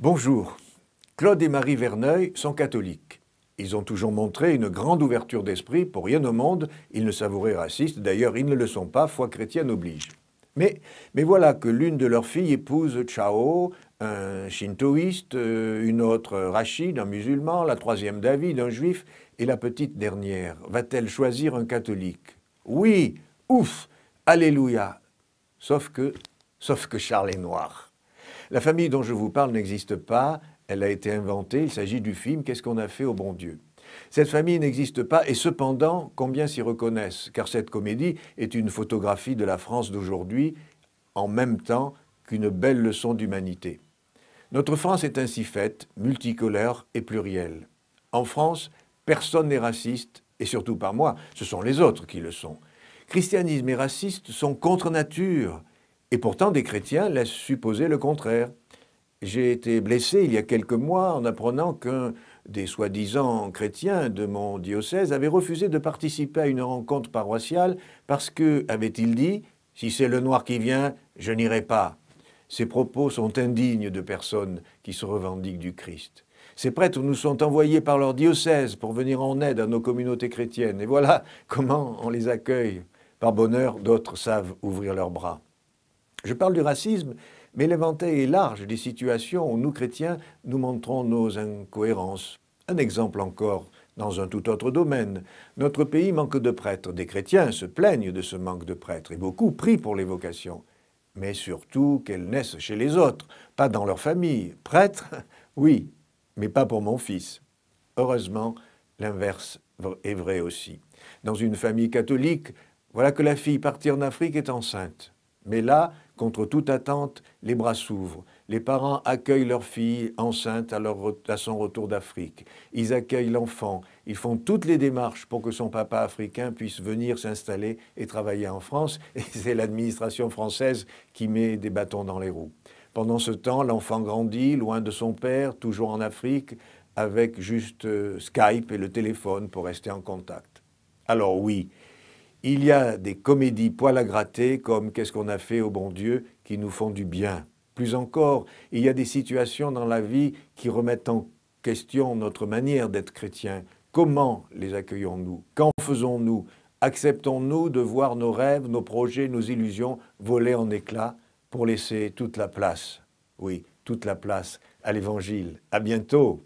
Bonjour. Claude et Marie Verneuil sont catholiques. Ils ont toujours montré une grande ouverture d'esprit, pour rien au monde, ils ne savouraient racistes, d'ailleurs ils ne le sont pas, foi chrétienne oblige. Mais, voilà que l'une de leurs filles épouse Chao, un shintoïste, euh, une autre Rachid, un musulman, la troisième David, un juif, et la petite dernière, va-t-elle choisir un catholique Oui, ouf, alléluia. Sauf que, sauf que Charles est noir. La famille dont je vous parle n'existe pas, elle a été inventée, il s'agit du film Qu'est-ce qu'on a fait au bon Dieu cette famille n'existe pas et cependant combien s'y reconnaissent, car cette comédie est une photographie de la France d'aujourd'hui en même temps qu'une belle leçon d'humanité. Notre France est ainsi faite, multicolore et plurielle. En France, personne n'est raciste, et surtout pas moi, ce sont les autres qui le sont. Christianisme et raciste sont contre nature, et pourtant, des chrétiens laissent supposer le contraire. J'ai été blessé il y a quelques mois en apprenant qu'un des soi-disant chrétiens de mon diocèse avait refusé de participer à une rencontre paroissiale parce que, avait-il dit, si c'est le noir qui vient, je n'irai pas. Ces propos sont indignes de personnes qui se revendiquent du Christ. Ces prêtres nous sont envoyés par leur diocèse pour venir en aide à nos communautés chrétiennes. Et voilà comment on les accueille. Par bonheur, d'autres savent ouvrir leurs bras. Je parle du racisme, mais l'inventaire est large des situations où nous, chrétiens, nous montrons nos incohérences. Un exemple encore, dans un tout autre domaine. Notre pays manque de prêtres. Des chrétiens se plaignent de ce manque de prêtres et beaucoup prient pour les vocations. Mais surtout qu'elles naissent chez les autres, pas dans leur famille. Prêtres, oui, mais pas pour mon fils. Heureusement, l'inverse est vrai aussi. Dans une famille catholique, voilà que la fille partie en Afrique est enceinte. Mais là, contre toute attente, les bras s'ouvrent. Les parents accueillent leur fille enceinte à, son retour d'Afrique. Ils accueillent l'enfant. Ils font toutes les démarches pour que son papa africain puisse venir s'installer et travailler en France. Et c'est l'administration française qui met des bâtons dans les roues. Pendant ce temps, l'enfant grandit, loin de son père, toujours en Afrique, avec juste euh, Skype et le téléphone pour rester en contact. Alors oui, il y a des comédies poil à gratter comme Qu'est-ce qu'on a fait au bon Dieu qui nous font du bien. Plus encore, il y a des situations dans la vie qui remettent en question notre manière d'être chrétien. Comment les accueillons-nous Qu'en faisons-nous Acceptons-nous de voir nos rêves, nos projets, nos illusions voler en éclats pour laisser toute la place, oui, toute la place à l'Évangile À bientôt